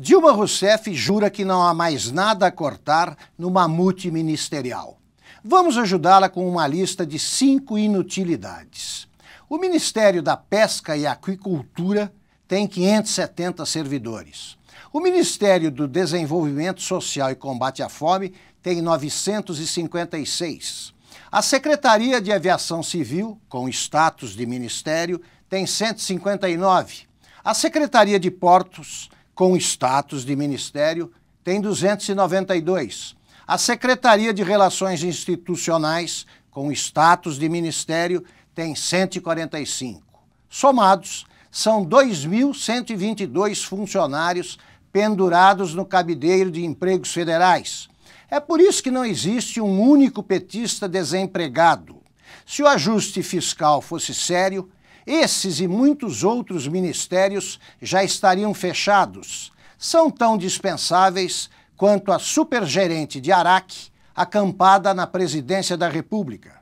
Dilma Rousseff jura que não há mais nada a cortar no mamute ministerial. Vamos ajudá-la com uma lista de cinco inutilidades. O Ministério da Pesca e Aquicultura tem 570 servidores. O Ministério do Desenvolvimento Social e Combate à Fome tem 956. A Secretaria de Aviação Civil, com status de ministério, tem 159. A Secretaria de Portos com status de ministério tem 292. A Secretaria de Relações Institucionais, com status de ministério, tem 145. Somados, são 2.122 funcionários pendurados no cabideiro de empregos federais. É por isso que não existe um único petista desempregado. Se o ajuste fiscal fosse sério, esses e muitos outros ministérios já estariam fechados. São tão dispensáveis quanto a supergerente de Araque, acampada na presidência da República.